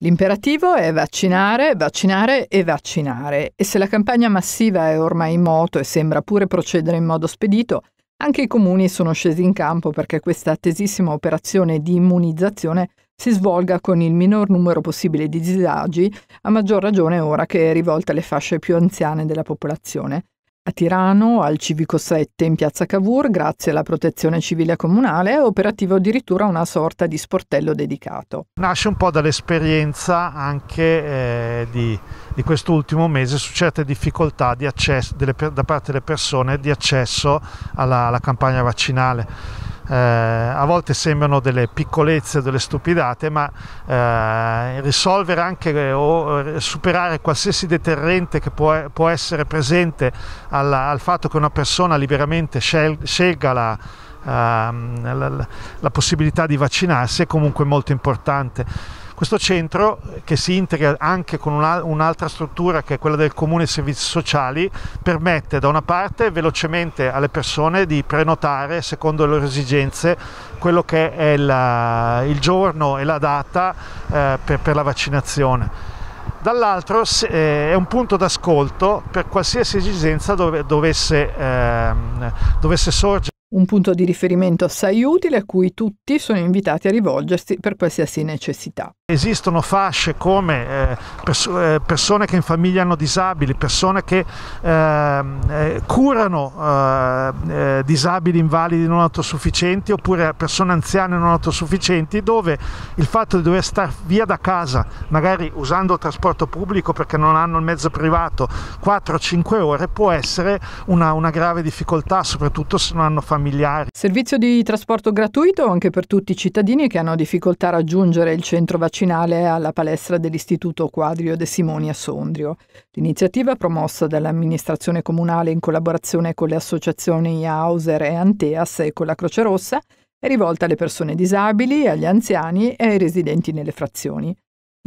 L'imperativo è vaccinare, vaccinare e vaccinare e se la campagna massiva è ormai in moto e sembra pure procedere in modo spedito, anche i comuni sono scesi in campo perché questa attesissima operazione di immunizzazione si svolga con il minor numero possibile di disagi, a maggior ragione ora che è rivolta alle fasce più anziane della popolazione. A Tirano, al Civico 7 in piazza Cavour, grazie alla protezione civile comunale, è operativo addirittura una sorta di sportello dedicato. Nasce un po' dall'esperienza anche eh, di, di quest'ultimo mese su certe difficoltà di accesso, delle, da parte delle persone di accesso alla, alla campagna vaccinale eh, a volte sembrano delle piccolezze, delle stupidate, ma eh, risolvere anche eh, o eh, superare qualsiasi deterrente che può, può essere presente alla, al fatto che una persona liberamente scel- scelga la, ehm, la, la, la possibilità di vaccinarsi è comunque molto importante. Questo centro eh, che si integra anche con un'altra struttura che è quella del Comune Servizi Sociali permette da una parte velocemente alle persone di prenotare secondo le loro esigenze quello che è il, il giorno e la data eh, per, per la vaccinazione dall'altro eh, è un punto d'ascolto per qualsiasi esigenza dove, dovesse, eh, dovesse, sorgere un punto di riferimento assai utile a cui tutti sono invitati a rivolgersi per qualsiasi necessità. Esistono fasce come eh, pers eh, persone che in famiglia hanno disabili, persone che ehm, eh, eh, eh, curano disabili invalidi non autosufficienti oppure persone anziane non autosufficienti dove il fatto di dover stare via da casa, magari usando il trasporto pubblico perché non hanno il mezzo privato, 4-5 ore può essere una, una grave difficoltà, soprattutto se non hanno famiglia familiari. Servizio di trasporto gratuito anche per tutti i cittadini che hanno difficoltà a raggiungere il centro vaccinale alla palestra dell'Istituto Quadrio De Simoni a Sondrio. L'iniziativa promossa dall'amministrazione comunale in collaborazione con le associazioni Hauser e Anteas e con la Croce Rossa è rivolta alle persone disabili, agli anziani e ai residenti nelle frazioni.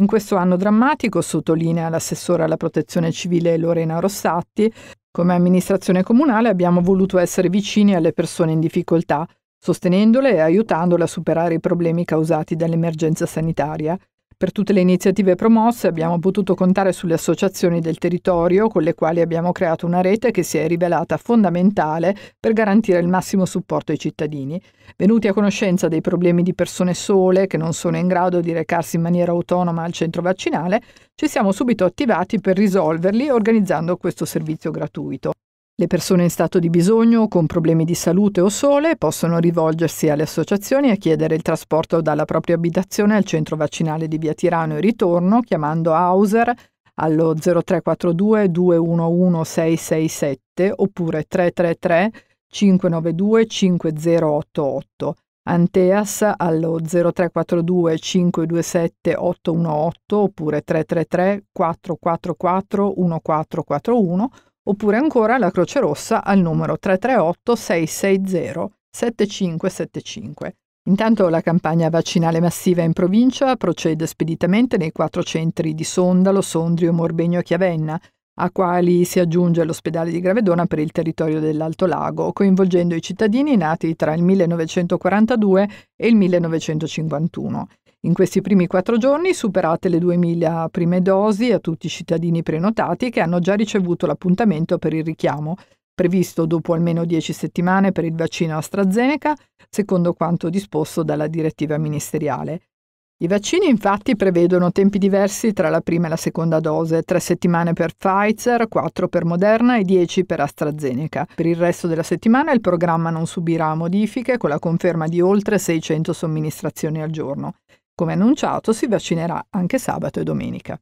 In questo anno drammatico, sottolinea l'assessore alla protezione civile Lorena Rossatti, come amministrazione comunale abbiamo voluto essere vicini alle persone in difficoltà, sostenendole e aiutandole a superare i problemi causati dall'emergenza sanitaria per tutte le iniziative promosse abbiamo mm. potuto contare sulle associazioni del territorio con le quali abbiamo creato una rete che si è rivelata fondamentale per garantire il massimo supporto ai cittadini. Venuti a conoscenza dei problemi di persone sole che non sono in grado di recarsi in maniera autonoma al centro vaccinale, ci siamo subito attivati per risolverli organizzando questo servizio gratuito. Le persone in stato di bisogno, o con problemi di salute o sole, possono rivolgersi alle associazioni e chiedere il trasporto dalla propria abitazione al centro vaccinale di Via Tirano e ritorno chiamando Hauser allo 0342 211 667 oppure 333 592 5088. Anteas allo 0342 527 818 oppure 333 444 1441 oppure ancora la Croce Rossa al numero 338 660 7575. Intanto la campagna vaccinale massiva in provincia procede speditamente nei quattro centri di Sondalo, Sondrio, Morbegno e Chiavenna, a quali si aggiunge l'ospedale di Gravedona per il territorio dell'Alto Lago, coinvolgendo i cittadini nati tra il 1942 e il 1951. In questi primi quattro giorni superate le 2.000 prime dosi a tutti i cittadini prenotati che hanno già ricevuto l'appuntamento per il richiamo, previsto dopo almeno 10 settimane per il vaccino AstraZeneca, secondo quanto disposto dalla direttiva ministeriale. I vaccini infatti prevedono tempi diversi tra la prima e la seconda dose, tre settimane per Pfizer, quattro per Moderna e dieci per AstraZeneca. Per il resto della settimana il programma non subirà modifiche con la conferma di oltre 600 somministrazioni al giorno. Come annunciato, si vaccinerà anche sabato e domenica.